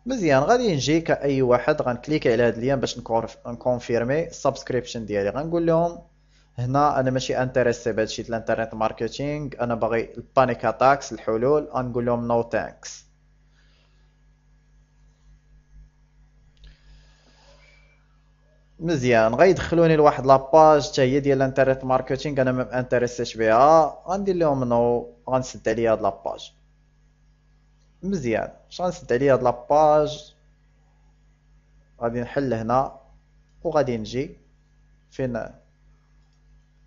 مزيان غادي نجي كاي واحد غنكليكي على هاد اللين باش نكونفيرمي السبسكريبشن ديالي غنقول لهم هنا انا ماشي انتريسي بهذا الشيء الانترنت ماركتينغ انا باغي البانيك اتاكس الحلول نقول لهم نو ثانكس مزيان غيدخلوني لواحد لاباج حتى هي ديال الانترنت ماركتينغ انا ما انتريسيش بها غندير لهم نو غنسد عليا هاد لاباج مزيان باش نسد عليا هاد لاباج غادي نحل هنا وغادي نجي فين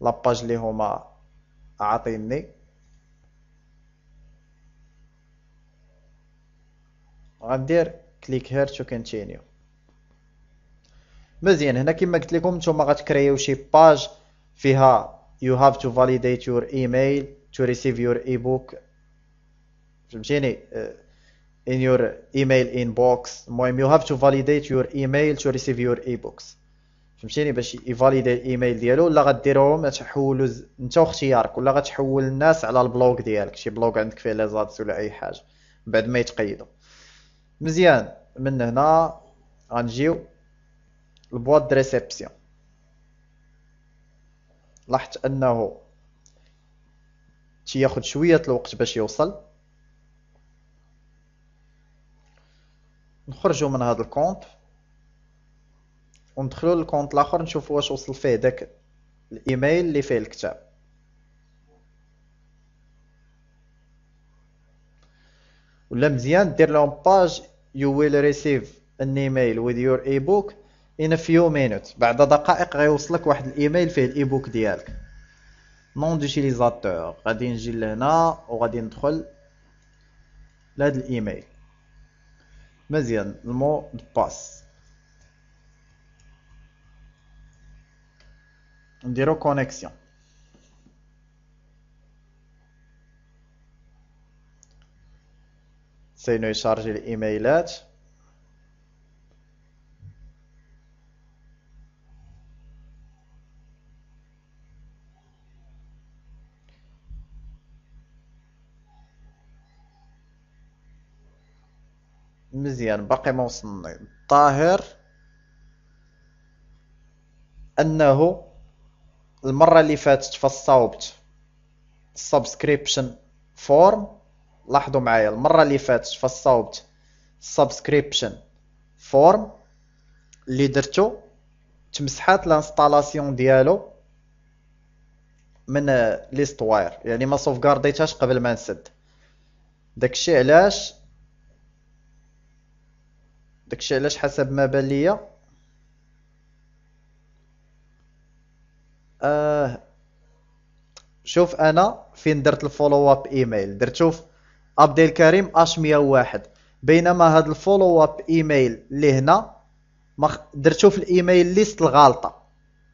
لاباج اللي هما عاطيني غندير كليك هير تو كونتينيو مزيان هنا كما قلت لكم نتوما غتكريو شي باج فيها يو هاف تو فاليديت يور ايميل تو ريسيف يور اي بوك فهمتيني ان يور ايميل ان بوكس المهم يو هاف تو فاليديت يور ايميل تو ريسيف يور اي فهمتيني باش يفاليدي الايميل ديالو ولا غديرهم تحولوا انت واختيارك ولا غتحول الناس على البلوك ديالك شي بلوك عندك فيه لي زادس ولا اي حاجه بعد ما يتقيدوا مزيان من هنا غنجيو البواط ريسبسيون لاحظت انه تياخد شويه الوقت باش يوصل نخرجوا من هذا الكونت وندخلوا للكونت الاخر نشوفوا واش وصل فيه داك الايميل اللي فيه الكتاب ولا مزيان دير لهم باج يو ويل ريسيف ان ايميل وذ يور اي بوك ان فيو مينوت بعد دقائق غيوصلك واحد الايميل فيه الاي بوك ديالك نون دوتيليزاتور غادي نجي لهنا وغادي ندخل لهاد الايميل مزيان المو باس نديرو كونيكسيون سينو يشارجي الايميلات مزيان باقي ما وصلنا طاهر انه المرة اللي فاتت فصاوبت سبسكريبشن فورم لاحظوا معايا المرة اللي فاتت فصاوبت سبسكريبشن فورم اللي درتو تمسحات لانستالاسيون ديالو من ليستواير يعني ما سوفغارديتهاش قبل ما نسد داكشي علاش داكشي علاش حسب ما بان ليا آه شوف انا فين درت الفولو اب ايميل درت شوف عبد الكريم اش 101 بينما هاد الفولو اب ايميل اللي هنا درت شوف الايميل ليست الغالطه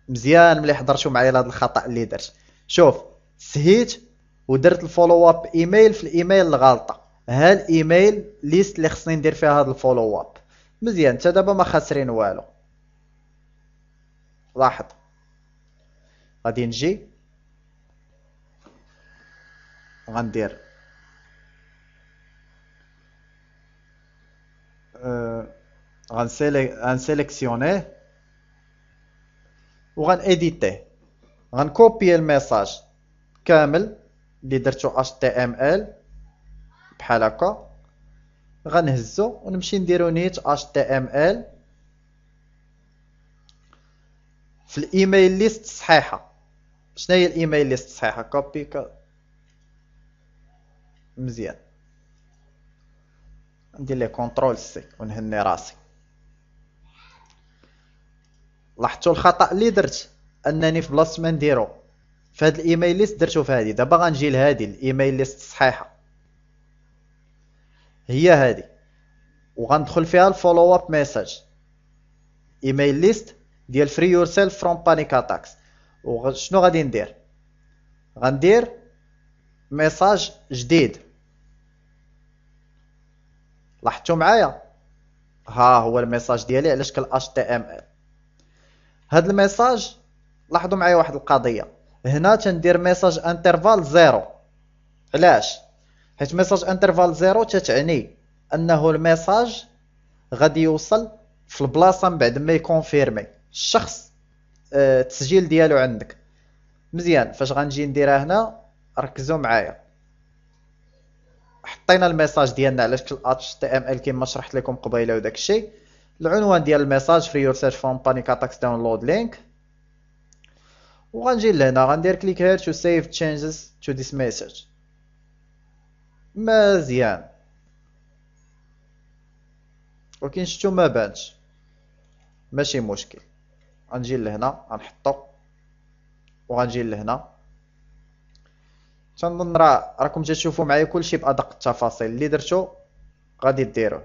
مزيان ملي حضرتو معايا هذا الخطا اللي درت شوف سهيت ودرت الفولو اب ايميل في الايميل الغالطه ها الايميل ليست اللي خصني ندير فيها هاد الفولو اب مزيان حتى دابا ما خاسرين والو لاحظ غادي نجي وغندير أه، غنسيليكسيونيه وغنإيديتيه غنكوبي الميساج كامل اللي درتو اش تي ال بحال هكا غنهزو ونمشي نديرو نيت اش تي ال في الايميل ليست صحيحه شنو هي الايميل ليست صحيحه كوبي ك... مزيان ندير لي كونترول سي ونهني راسي لاحظتوا الخطا اللي درت انني في بلاصه ما نديرو في هاد الايميل ليست درتو في هادي دابا غنجي لهادي الايميل ليست صحيحه هي هادي وغندخل فيها الفولو اب ميساج ايميل ليست ديال فري يور سيلف فروم بانيك اتاكس وشنو غادي ندير غندير ميساج جديد لاحظتوا معايا ها هو الميساج ديالي على شكل اتش تي ام ال هاد الميساج لاحظوا معايا واحد القضيه هنا تندير ميساج انترفال زيرو علاش حيت ميساج انترفال زيرو تتعني انه الميساج غادي يوصل في البلاصه من بعد ما يكونفيرمي الشخص آه، التسجيل ديالو عندك مزيان فاش غنجي نديرها هنا ركزوا معايا حطينا الميساج ديالنا على شكل اتش تي ام ال كما شرحت لكم قبيله وداك الشيء العنوان ديال الميساج فري يور سيرش فون بانيك اتاكس داونلود لينك وغنجي لهنا غندير كليك هير تو سيف تشينجز تو ذيس ميساج مزيان ولكن شتو ما بانش ماشي مشكل غنجي لهنا غنحطو وغنجي لهنا تنظن راه راكم تشوفوا معايا كلشي بادق التفاصيل اللي درتو غادي ديروه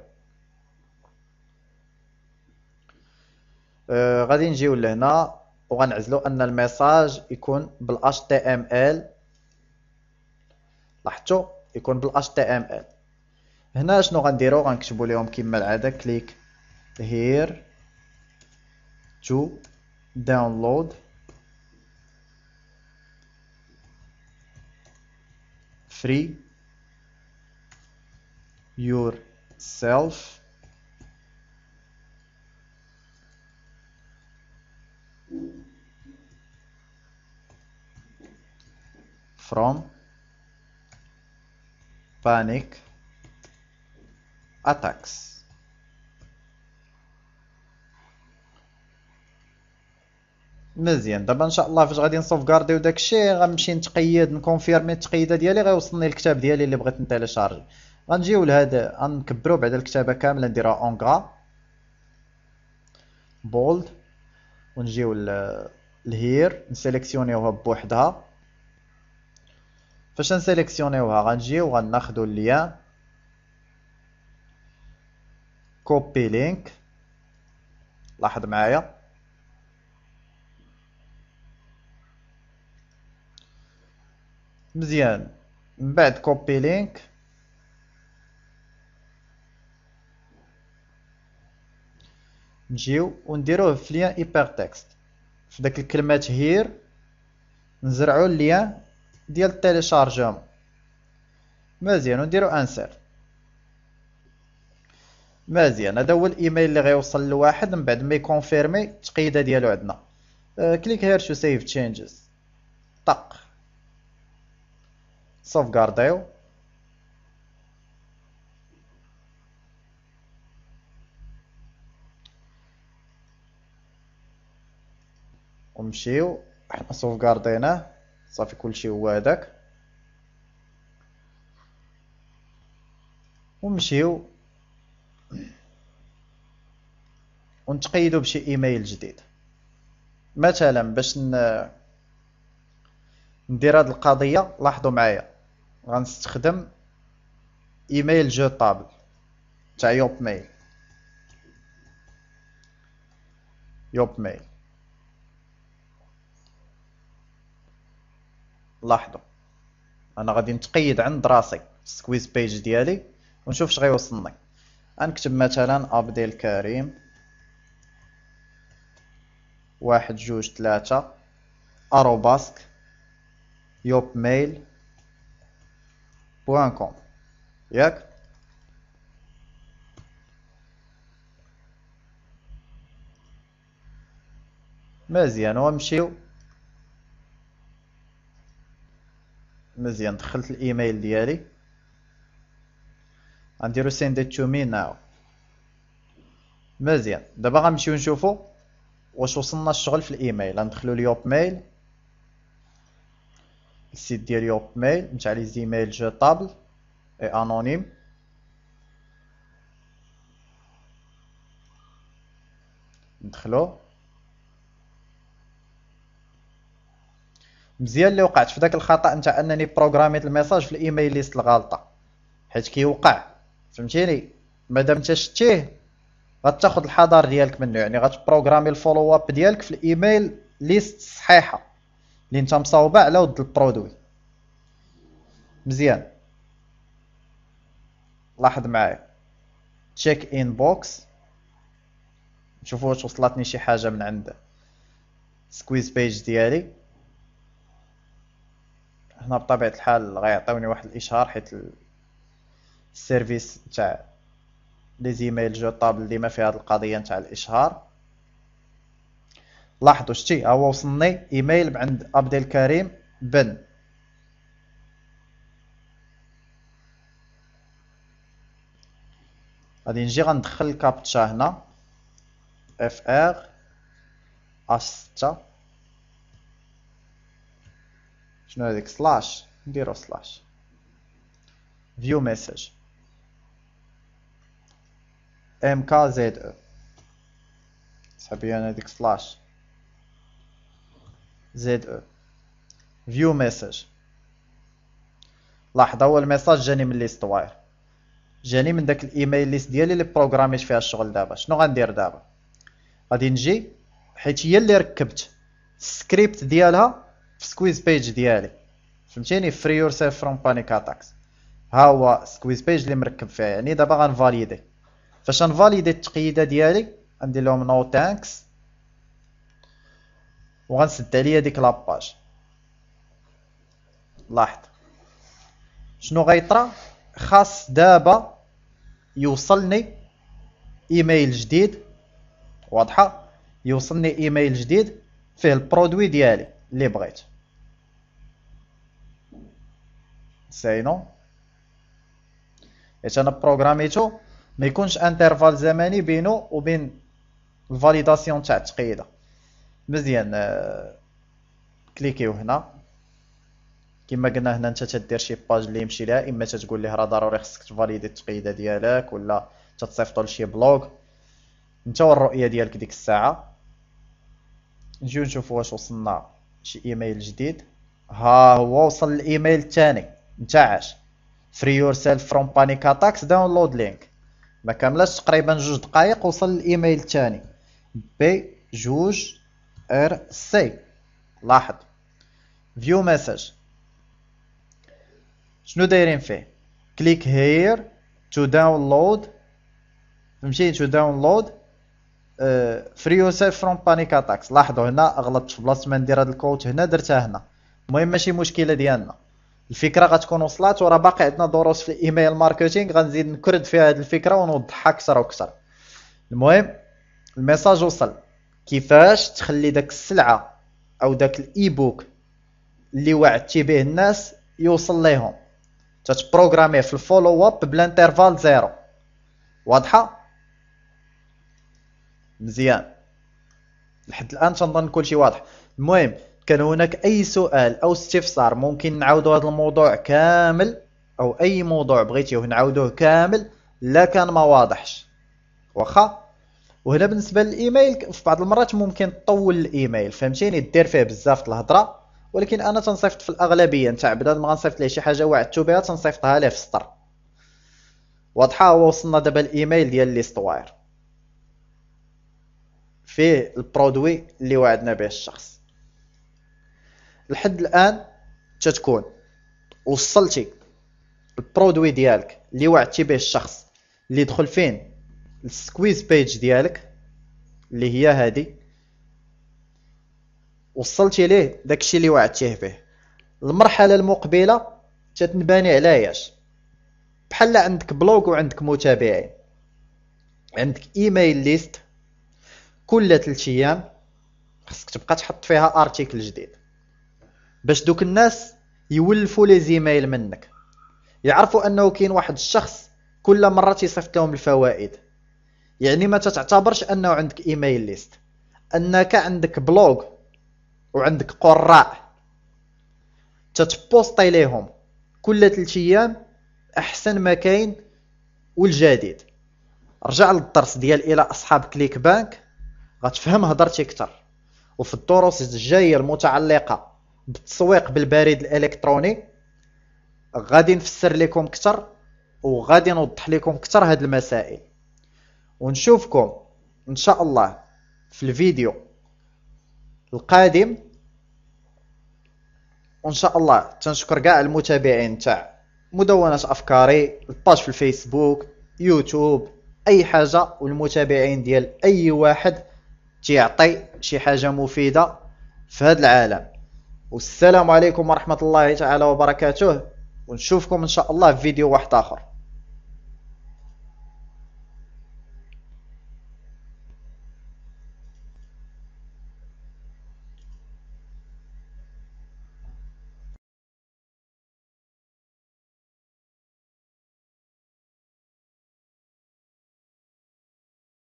آه غادي نجيو لهنا وغنعزلو ان الميساج يكون بال HTML لاحظتوا يكون بال HTML هنا شنو غنديرو غنكتبو لهم كما العاده كليك هير تو download free yourself from panic attacks مزيان دابا ان شاء الله فاش غادي نسوفغارديو داكشي غنمشي نتقيد نكونفيرمي التقييده ديالي غيوصلني الكتاب ديالي اللي بغيت نتيليشارجي غنجيو لهذا غنكبرو بعدا الكتابه كامله نديرها اونغا بولد ونجيو لهير نسيليكسيونيوها بوحدها فاش نسيليكسيونيوها غنجيو غناخدو ليا كوبي لينك لاحظ معايا مزيان من بعد كوبي لينك نجيو ونديروه في ليان ايبر تكست في داك الكلمات هير نزرعو ليان ديال التيليشارجمون مزيان ونديرو انسير مزيان هذا هو الايميل اللي غيوصل لواحد من بعد ما يكونفيرمي التقييده ديالو عندنا كليك هير شو سيف تشينجز طق Safgardeo ومشيو حنا سوفغارديناه صافي كلشي هو هذاك ومشيو ونتقيدو بشي ايميل جديد مثلا باش ندير هاد القضيه لاحظوا معايا غنستخدم ايميل جو طابل تاع يوب ميل يوب ميل لاحظوا انا غادي نتقيد عند راسي السكويز بيج ديالي ونشوف اش غيوصلني غنكتب مثلا عبد الكريم واحد جوج ثلاثة أروباسك يوب ميل بوان كوم ياك مزيان ونمشيو مزيان دخلت الايميل ديالي غنديرو سيند تو مي ناو مزيان دابا غنمشيو نشوفو واش وصلنا الشغل في الايميل غندخلو اليوب ميل السيت ديال يوب ميل نتاع لي زيميل طابل اي انونيم ندخلو مزيان اللي وقعت في داك الخطا نتاع انني بروغراميت الميساج في الايميل ليست الغالطه حيت كيوقع فهمتيني مادام انت شتيه غتاخذ الحذر ديالك منه يعني غتبروغرامي الفولو اب ديالك في الايميل ليست صحيحه اللي انت مصاوبه على ود البرودوي مزيان لاحظ معايا تشيك ان بوكس نشوفو واش وصلتني شي حاجه من عنده سكويز بيج ديالي هنا بطبيعه الحال غيعطيوني واحد الاشهار حيت السيرفيس تاع لي زيميل جو طابل ديما فيها هذه القضيه تاع الاشهار لاحظوا شتي هو وصلني ايميل عند عبد الكريم بن غادي نجي غندخل الكابتشا هنا اف ار اش 6 شنو هذيك سلاش نديرو سلاش فيو ميساج ام كا زد او صحابي انا هذيك سلاش ZE view message لاحظ هو الميساج جاني من ليست واير جاني من داك الايميل ليست ديالي اللي بروغراميت فيها الشغل دابا شنو غندير دابا غادي نجي حيت هي اللي ركبت السكريبت ديالها في سكويز بيج ديالي فهمتيني فري يور سيلف فروم بانيك اتاكس ها هو سكويز بيج اللي مركب فيها يعني دابا غنفاليدي فاش غنفاليدي التقييده ديالي غندير لهم نو تانكس وغنسد عليا ديك لاباج لاحظ شنو غيطرى خاص دابا يوصلني ايميل جديد واضحه يوصلني ايميل جديد فيه البرودوي ديالي اللي بغيت ساينو حيت انا بروغراميتو ما يكونش انترفال زمني بينو وبين الفاليداسيون تاع التقييده مزيان آه، كليكيو هنا كما قلنا هنا انت تدير شي باج اللي يمشي لها اما تتقول ليه راه ضروري خصك تفاليدي التقييده ديالك ولا تتصيفطو لشي بلوغ انت والرؤيه ديالك ديك الساعه نجيو نشوفوا واش وصلنا شي ايميل جديد ها هو وصل الايميل الثاني نتاعش فري يور سيلف فروم بانيكا اتاكس داونلود لينك ما كملاش تقريبا جوج دقائق وصل الايميل الثاني بي جوج ار سي لاحظ فيو مسج شنو دايرين فيه كليك هير تو داونلود فهمتي تو داونلود فري يو سيلف فروم بانيك اتاكس لاحظوا هنا غلطت في بلاصه ما ندير هذا الكوت هنا درتها هنا المهم ماشي مشكله ديالنا الفكره غتكون وصلت وراه باقي عندنا دروس في الايميل ماركتينغ غنزيد نكرد فيها هذه الفكره ونوضحها اكثر واكثر المهم الميساج وصل كيفاش تخلي داك السلعه او داك الايبوك اللي وعدتي به الناس يوصل ليهم تتبروغراميه في الفولو اب بلا انترفال زيرو واضحه مزيان لحد الان تنظن كلشي واضح المهم كان هناك اي سؤال او استفسار ممكن نعاودوا هذا الموضوع كامل او اي موضوع بغيتيه نعاودوه كامل لا كان ما واضحش واخا وهنا بالنسبه للايميل في بعض المرات ممكن تطول الايميل فهمتيني دير فيه بزاف الهضره ولكن انا تنصيفط في الاغلبيه نتاع بدل ما غنصيفط ليه شي حاجه وعدتو بها تنصيفطها ليه في السطر واضحه هو وصلنا دابا الايميل ديال لي ستواير فيه البرودوي اللي وعدنا به الشخص لحد الان تتكون وصلتي البرودوي ديالك اللي وعدتي به الشخص اللي دخل فين السكويز بيج ديالك اللي هي هذه وصلتي ليه داكشي اللي وعدتيه به المرحله المقبله تتنباني على ياش بحال عندك بلوغ وعندك متابعين عندك ايميل ليست كل 3 ايام خصك تبقى تحط فيها ارتيكل جديد باش دوك الناس يولفوا لي زيميل منك يعرفوا انه كاين واحد الشخص كل مره تيصيفط لهم الفوائد يعني ما تعتبرش انه عندك ايميل ليست انك عندك بلوغ وعندك قراء تتبوستي ليهم كل ثلاث ايام احسن ما كاين والجديد رجع للدرس ديال الى اصحاب كليك بانك غتفهم هضرتي اكثر وفي الدروس الجايه المتعلقه بالتسويق بالبريد الالكتروني غادي نفسر لكم اكثر وغادي نوضح لكم اكثر هاد المسائل ونشوفكم ان شاء الله في الفيديو القادم وان شاء الله تنشكر كاع المتابعين تاع مدونة افكاري الباج في الفيسبوك يوتيوب اي حاجة والمتابعين ديال اي واحد تيعطي شي حاجة مفيدة في هذا العالم والسلام عليكم ورحمة الله تعالى وبركاته ونشوفكم ان شاء الله في فيديو واحد اخر